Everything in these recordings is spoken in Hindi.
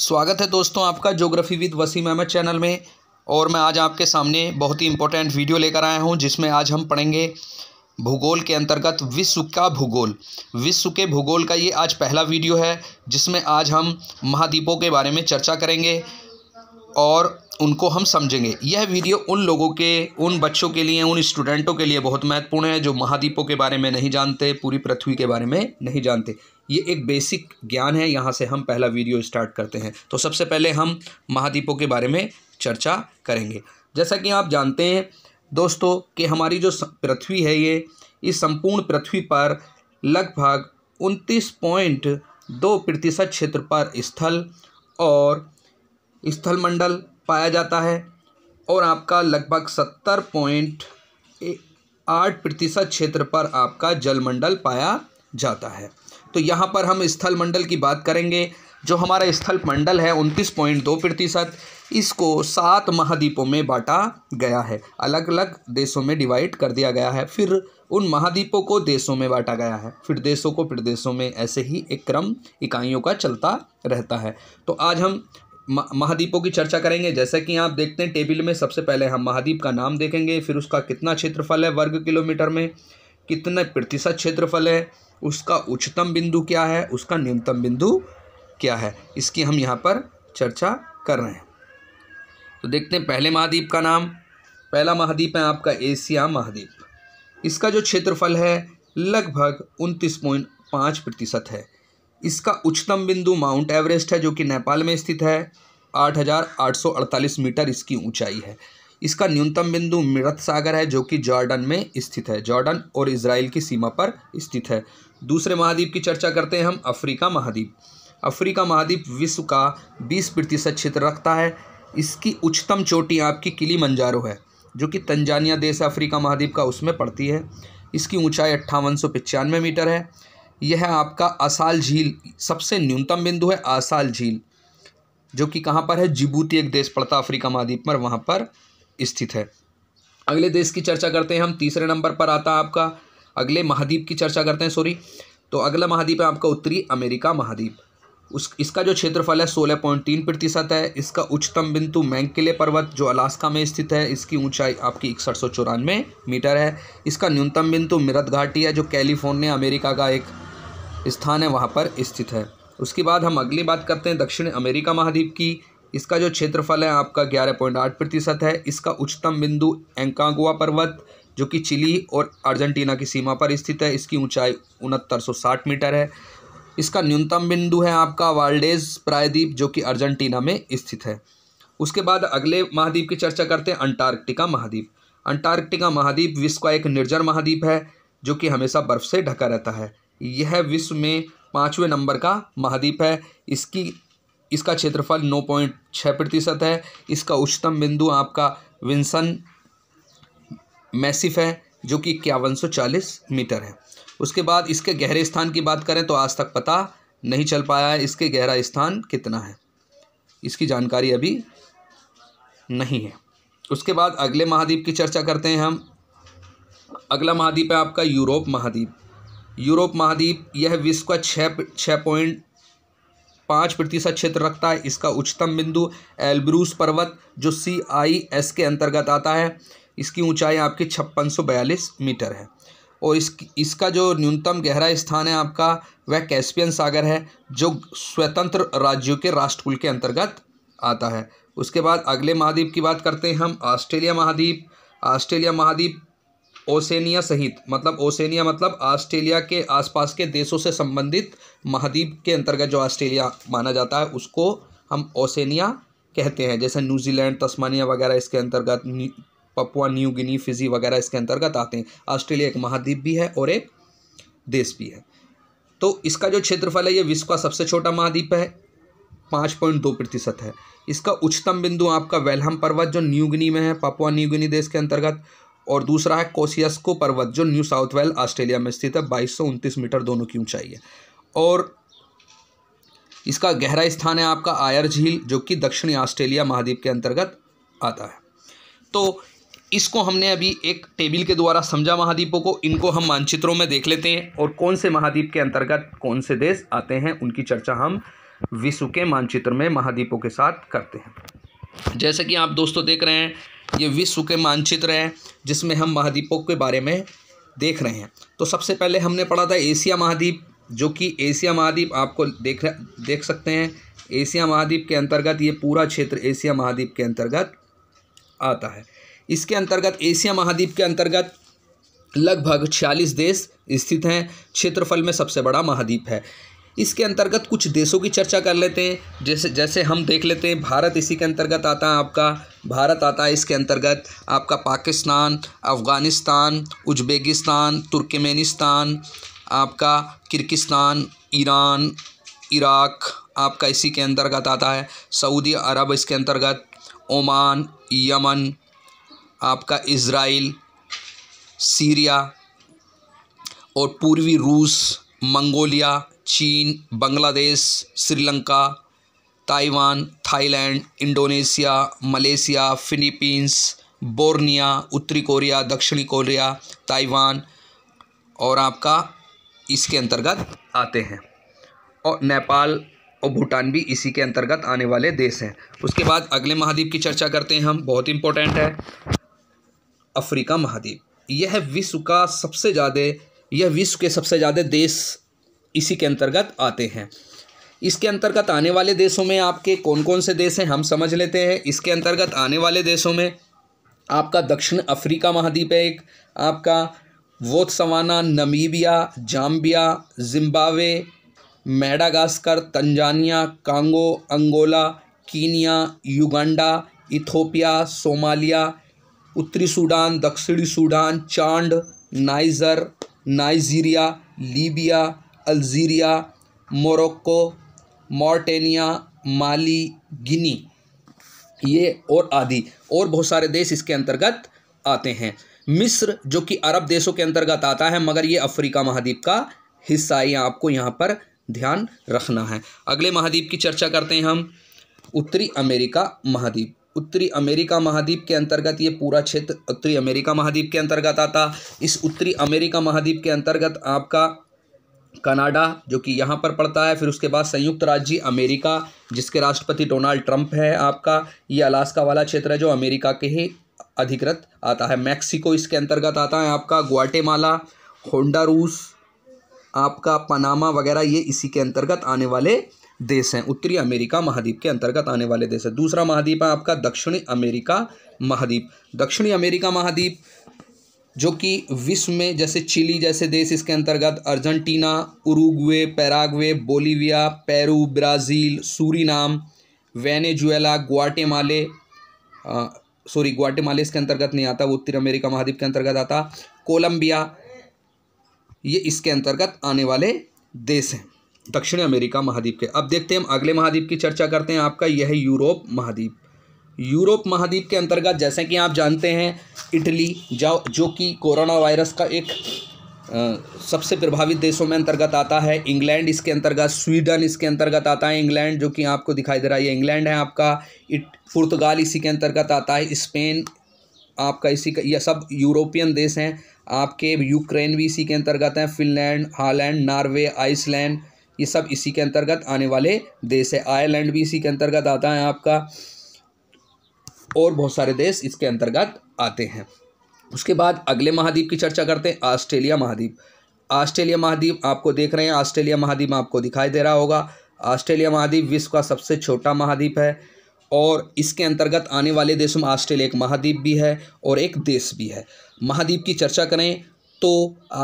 स्वागत है दोस्तों आपका geography with Wasim Ahmad channel में और मैं आज आपके सामने बहुत ही इंपॉर्टेंट वीडियो लेकर आया हूं जिसमें आज हम पढ़ेंगे भूगोल के अंतर्गत विश्व का भूगोल विश्व के भूगोल का ये आज पहला वीडियो है जिसमें आज हम महाद्वीपों के बारे में चर्चा करेंगे और उनको हम समझेंगे यह वीडियो उन लोगों के उन बच्चों के लिए उन स्टूडेंटों के लिए बहुत महत्वपूर्ण है जो महाद्वीपों के बारे में नहीं जानते पूरी पृथ्वी के बारे में नहीं जानते ये एक बेसिक ज्ञान है यहाँ से हम पहला वीडियो स्टार्ट करते हैं तो सबसे पहले हम महाद्वीपों के बारे में चर्चा करेंगे जैसा कि आप जानते हैं दोस्तों कि हमारी जो पृथ्वी है ये इस संपूर्ण पृथ्वी पर लगभग उनतीस पॉइंट दो प्रतिशत क्षेत्र पर स्थल और स्थल मंडल पाया जाता है और आपका लगभग सत्तर पॉइंट आठ प्रतिशत क्षेत्र पर आपका जलमंडल पाया जाता है तो यहाँ पर हम स्थल मंडल की बात करेंगे जो हमारा स्थल मंडल है उनतीस पॉइंट दो प्रतिशत इसको सात महाद्वीपों में बांटा गया है अलग अलग देशों में डिवाइड कर दिया गया है फिर उन महाद्वीपों को देशों में बांटा गया है फिर देशों को देशों में ऐसे ही एक क्रम इकाइयों का चलता रहता है तो आज हम महाद्वीपों की चर्चा करेंगे जैसा कि आप देखते हैं टेबल में सबसे पहले हम महाद्वीप का नाम देखेंगे फिर उसका कितना क्षेत्रफल है वर्ग किलोमीटर में कितने प्रतिशत क्षेत्रफल है उसका उच्चतम बिंदु क्या है उसका न्यूनतम बिंदु क्या है इसकी हम यहाँ पर चर्चा कर रहे हैं तो देखते हैं पहले महाद्वीप का नाम पहला महाद्वीप है आपका एशिया महाद्वीप इसका जो क्षेत्रफल है लगभग उनतीस पॉइंट पाँच प्रतिशत है इसका उच्चतम बिंदु माउंट एवरेस्ट है जो कि नेपाल में स्थित है आठ आठ सौ अड़तालीस मीटर इसकी ऊंचाई है इसका न्यूनतम बिंदु मृत सागर है जो कि जॉर्डन में स्थित है जॉर्डन और इसराइल की सीमा पर स्थित है दूसरे महाद्वीप की चर्चा करते हैं हम अफ्रीका महाद्वीप अफ्रीका महाद्वीप विश्व का बीस प्रतिशत क्षेत्र रखता है इसकी उच्चतम चोटी आपकी किली मंजारो है जो कि तंजानिया देश अफ्रीका महाद्वीप का उसमें पड़ती है इसकी ऊंचाई अट्ठावन मीटर है यह आपका असाल झील सबसे न्यूनतम बिंदु है असाल झील जो कि कहाँ पर है जिबूती एक देश पड़ता अफ्रीका महाद्वीप पर वहाँ पर स्थित है अगले देश की चर्चा करते हैं हम तीसरे नंबर पर आता है आपका अगले महाद्वीप की चर्चा करते हैं सॉरी तो अगला महाद्वीप है आपका उत्तरी अमेरिका महाद्वीप उस इसका जो क्षेत्रफल है सोलह पॉइंट तीन प्रतिशत है इसका उच्चतम बिंदु मैंकिले पर्वत जो अलास्का में स्थित है इसकी ऊंचाई आपकी इकसठ सौ चौरानवे मीटर है इसका न्यूनतम बिंदु मिरत घाटी है जो कैलिफोर्निया अमेरिका का एक स्थान है वहाँ पर स्थित है उसके बाद हम अगली बात करते हैं दक्षिण अमेरिका महाद्वीप की इसका जो क्षेत्रफल है आपका ग्यारह पॉइंट आठ प्रतिशत है इसका उच्चतम बिंदु एंकागुआ पर्वत जो कि चिली और अर्जेंटीना की सीमा पर स्थित है इसकी ऊंचाई उनहत्तर सौ साठ मीटर है इसका न्यूनतम बिंदु है आपका वाल्डेज प्रायद्वीप जो कि अर्जेंटीना में स्थित है उसके बाद अगले महाद्वीप की चर्चा करते हैं अंटार्कटिका महाद्वीप अंटार्कटिका महाद्वीप विश्व का एक निर्जर महाद्वीप है जो कि हमेशा बर्फ से ढका रहता है यह विश्व में पाँचवें नंबर का महाद्वीप है इसकी इसका क्षेत्रफल नौ पॉइंट छः प्रतिशत है इसका उच्चतम बिंदु आपका विंसन मैसिफ है जो कि इक्यावन सौ चालीस मीटर है उसके बाद इसके गहरे स्थान की बात करें तो आज तक पता नहीं चल पाया है इसके गहरा स्थान कितना है इसकी जानकारी अभी नहीं है उसके बाद अगले महाद्वीप की चर्चा करते हैं हम अगला महाद्वीप है आपका यूरोप महाद्वीप यूरोप महाद्वीप यह विश्व का छः छः पॉइंट पाँच प्रतिशत क्षेत्र रखता है इसका उच्चतम बिंदु एल्ब्रूस पर्वत जो सी आई एस के अंतर्गत आता है इसकी ऊंचाई आपकी छप्पन सौ बयालीस मीटर है और इस इसका जो न्यूनतम गहरा स्थान है आपका वह कैस्पियन सागर है जो स्वतंत्र राज्यों के राष्ट्रकुल के अंतर्गत आता है उसके बाद अगले महाद्वीप की बात करते हैं हम ऑस्ट्रेलिया महाद्वीप ऑस्ट्रेलिया महाद्वीप ओसेनिया सहित मतलब ओसेनिया मतलब ऑस्ट्रेलिया के आसपास के देशों से संबंधित महाद्वीप के अंतर्गत जो ऑस्ट्रेलिया माना जाता है उसको हम ओसेनिया कहते हैं जैसे न्यूजीलैंड तस्मानिया वगैरह इसके अंतर्गत पपुआ न्यू गिनी फिजी वगैरह इसके अंतर्गत आते हैं ऑस्ट्रेलिया एक महाद्वीप भी है और एक देश भी है तो इसका जो क्षेत्रफल है ये विश्व का सबसे छोटा महाद्वीप है पाँच पॉइंट दो प्रतिशत है इसका उच्चतम बिंदु आपका वेलहम पर्वत जो न्यूगिनी में है पापुआ न्यूगिनी देश के अंतर्गत और दूसरा है कोसियस्को पर्वत जो न्यू साउथ वेल ऑस्ट्रेलिया में स्थित है बाईस मीटर दोनों की ऊंचाई है और इसका गहरा स्थान है आपका आयर झील जो कि दक्षिणी ऑस्ट्रेलिया महाद्वीप के अंतर्गत आता है तो इसको हमने अभी एक टेबल के द्वारा समझा महाद्वीपों को इनको हम मानचित्रों में देख लेते हैं और कौन से महाद्वीप के अंतर्गत कौन से देश आते हैं उनकी चर्चा हम विश्व के मानचित्र में महाद्वीपों के साथ करते हैं जैसे कि आप दोस्तों देख रहे हैं ये विश्व के मानचित्र हैं जिसमें हम महाद्वीपों के बारे में देख रहे हैं तो सबसे पहले हमने पढ़ा था एशिया महाद्वीप जो कि एशिया महाद्वीप आपको देख देख सकते हैं एशिया महाद्वीप के अंतर्गत ये पूरा क्षेत्र एशिया महाद्वीप के अंतर्गत आता है इसके अंतर्गत एशिया महाद्वीप के अंतर्गत लगभग छियालीस देश स्थित हैं क्षेत्रफल में सबसे बड़ा महाद्वीप है इसके अंतर्गत कुछ देशों की चर्चा कर लेते हैं जैसे जैसे हम देख लेते हैं भारत इसी के अंतर्गत आता है आपका भारत आता है इसके अंतर्गत आपका पाकिस्तान अफ़गानिस्तान उज्बेगिस्तान तुर्कमेनिस्तान आपका किर्गिस्तान ईरान इराक आपका इसी के अंतर्गत आता है सऊदी अरब इसके अंतर्गत ओमान यमन आपका इसराइल सीरिया और पूर्वी रूस मंगोलिया चीन Bangladesh Sri Lanka Taiwan Thailand Indonesia Malaysia Philippines Borneo उत्तरी कोरिया दक्षिणी कोरिया ताइवान और आपका इसके अंतर्गत आते हैं और नेपाल और भूटान भी इसी के अंतर्गत आने वाले देश हैं उसके बाद अगले महाद्वीप की चर्चा करते हैं हम बहुत इंपॉर्टेंट है अफ्रीका महाद्वीप यह विश्व का सबसे ज़्यादा यह विश्व के सबसे ज़्यादा देश इसी के अंतर्गत आते हैं इसके अंतर्गत आने वाले देशों में आपके कौन कौन से देश हैं हम समझ लेते हैं इसके अंतर्गत आने वाले देशों में आपका दक्षिण अफ्रीका महाद्वीप है एक आपका Botswana Namibia Zambia Zimbabwe Madagascar Tanzania Congo Angola Kenya Uganda Ethiopia Somalia उत्तरी सूडान दक्षिणी Sudan Chad Niger Nigeria Libya Algeria Morocco Mauritania Mali Guinea ये और आदि और बहुत सारे देश इसके अंतर्गत आते हैं मिस्र जो कि अरब देशों के अंतर्गत आता है मगर ये अफ्रीका महाद्वीप का हिस्सा है आपको यहाँ पर ध्यान रखना है अगले महाद्वीप की चर्चा करते हैं हम उत्तरी अमेरिका महाद्वीप उत्तरी अमेरिका महाद्वीप के अंतर्गत ये पूरा क्षेत्र उत्तरी अमेरिका महाद्वीप के अंतर्गत आता इस उत्तरी अमेरिका महाद्वीप के अंतर्गत आपका कनाडा जो कि यहाँ पर पड़ता है फिर उसके बाद संयुक्त राज्य अमेरिका जिसके राष्ट्रपति डोनाल्ड ट्रंप है आपका ये अलास्का वाला क्षेत्र है जो अमेरिका के ही अधिकृत आता है मैक्सिको इसके अंतर्गत आता है आपका ग्वाटेमाला होंडारूस आपका पनामा वगैरह ये इसी के अंतर्गत आने वाले देश हैं उत्तरी अमेरिका महाद्वीप के अंतर्गत आने वाले देश है दूसरा महाद्वीप है आपका दक्षिणी अमेरिका महाद्वीप दक्षिणी अमेरिका महाद्वीप जो कि विश्व में जैसे चिली जैसे देश इसके अंतर्गत Argentina Uruguay Paraguay Bolivia Peru Brazil Suriname Venezuela Guatemala sorry Guatemala इसके अंतर्गत नहीं आता वो उत्तर अमेरिका महाद्वीप के अंतर्गत आता कोलंबिया ये इसके अंतर्गत आने वाले देश हैं दक्षिण अमेरिका महाद्वीप के अब देखते हैं हम अगले महाद्वीप की चर्चा करते हैं आपका यह है यूरोप महाद्वीप यूरोप महाद्वीप के अंतर्गत जैसे कि आप जानते हैं इटली जो जो कि कोरोना वायरस का एक आ, सबसे प्रभावित देशों में अंतर्गत आता है इंग्लैंड इसके अंतर्गत स्वीडन इसके अंतर्गत आता है इंग्लैंड जो कि आपको दिखाई दे रहा है ये इंग्लैंड है आपका इट पुर्तगाल इसी के अंतर्गत आता है स्पेन आपका इसी का यह सब यूरोपियन देश हैं आपके यूक्रेन भी इसी के अंतर्गत हैं फिनलैंड हालैंड नॉर्वे आइसलैंड ये सब इसी के अंतर्गत आने वाले देश है आयरलैंड भी इसी के अंतर्गत आता है आपका और बहुत सारे देश इसके अंतर्गत आते हैं उसके बाद अगले महाद्वीप की चर्चा करते हैं ऑस्ट्रेलिया महाद्वीप ऑस्ट्रेलिया महाद्वीप आपको देख रहे हैं ऑस्ट्रेलिया महाद्वीप आपको दिखाई दे रहा होगा ऑस्ट्रेलिया महाद्वीप विश्व का सबसे छोटा महाद्वीप है और इसके अंतर्गत आने वाले देशों में ऑस्ट्रेलिया एक महाद्वीप भी है और एक देश भी है महाद्वीप की चर्चा करें तो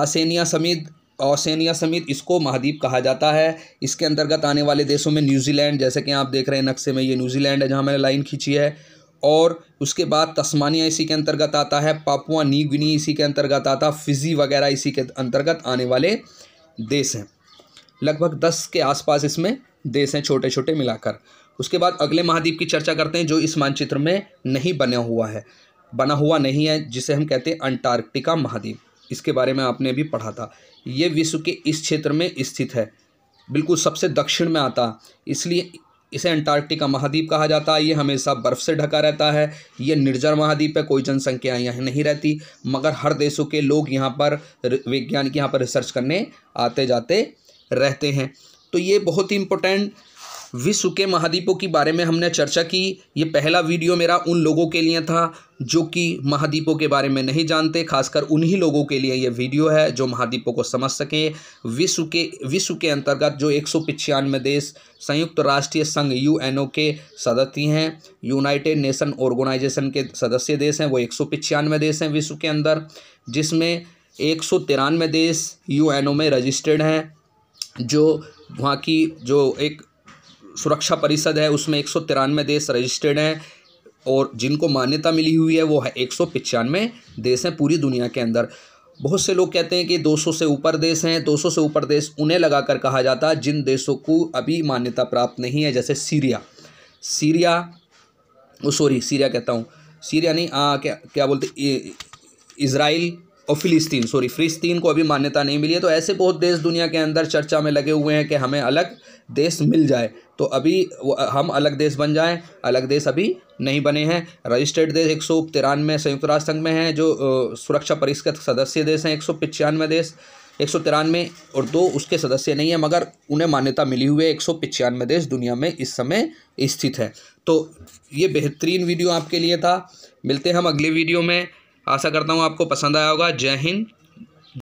आसेनिया समेत ओसेनिया समेत इसको महाद्वीप कहा जाता है इसके अंतर्गत आने वाले देशों में न्यूजीलैंड जैसे कि आप देख रहे हैं नक्शे में ये न्यूजीलैंड है जहाँ मैंने लाइन खींची है और उसके बाद तस्मानिया इसी के अंतर्गत आता है पापुआ न्यू इसी के अंतर्गत आता फिजी वगैरह इसी के अंतर्गत आने वाले देश हैं लगभग दस के आसपास इसमें देश हैं छोटे छोटे मिलाकर उसके बाद अगले महाद्वीप की चर्चा करते हैं जो इस मानचित्र में नहीं बना हुआ है बना हुआ नहीं है जिसे हम कहते हैं अंटार्कटिका महाद्वीप इसके बारे में आपने भी पढ़ा था ये विश्व के इस क्षेत्र में स्थित है बिल्कुल सबसे दक्षिण में आता इसलिए इसे अंटार्कटिका महाद्वीप कहा जाता है ये हमेशा बर्फ़ से ढका रहता है ये निर्जर महाद्वीप है कोई जनसंख्या यहाँ नहीं रहती मगर हर देशों के लोग यहाँ पर वैज्ञानिक यहाँ पर रिसर्च करने आते जाते रहते हैं तो ये बहुत ही इंपॉर्टेंट विश्व के महाद्वीपों के बारे में हमने चर्चा की ये पहला वीडियो मेरा उन लोगों के लिए था जो कि महाद्वीपों के बारे में नहीं जानते खासकर उन्हीं लोगों के लिए ये वीडियो है जो महाद्वीपों को समझ सकें विश्व के विश्व के अंतर्गत जो एक सौ देश संयुक्त राष्ट्रीय संघ ओ के सदस्य हैं यूनाइटेड नेशन ऑर्गेनाइजेशन के सदस्य देश हैं वो एक देश हैं विश्व के अंदर जिसमें एक देश ओ में रजिस्टर्ड हैं जो वहाँ की जो एक सुरक्षा परिषद है उसमें एक सौ तिरानवे देश रजिस्टर्ड हैं और जिनको मान्यता मिली हुई है वो है एक सौ पचानवे देश हैं पूरी दुनिया के अंदर बहुत से लोग कहते हैं कि 200 से ऊपर देश हैं 200 से ऊपर देश उन्हें लगाकर कहा जाता है जिन देशों को अभी मान्यता प्राप्त नहीं है जैसे सीरिया सीरिया सॉरी सीरिया कहता हूँ सीरिया नहीं आ, क्या क्या बोलते इज़राइल और फिलिस्तीन सॉरी फिलिस्तीन को अभी मान्यता नहीं मिली है तो ऐसे बहुत देश दुनिया के अंदर चर्चा में लगे हुए हैं कि हमें अलग देश मिल जाए तो अभी हम अलग देश बन जाएं अलग देश अभी नहीं बने हैं रजिस्टर्ड देश एक सौ तिरानवे संयुक्त राष्ट्र संघ में हैं जो सुरक्षा परिषद सदस्य देश हैं एक सौ पचानवे देश एक सौ तिरानवे और दो उसके सदस्य नहीं हैं मगर उन्हें मान्यता मिली हुई है एक सौ पचानवे देश दुनिया में इस समय स्थित हैं तो ये बेहतरीन वीडियो आपके लिए था मिलते हैं हम अगले वीडियो में आशा करता हूँ आपको पसंद आया होगा जय हिंद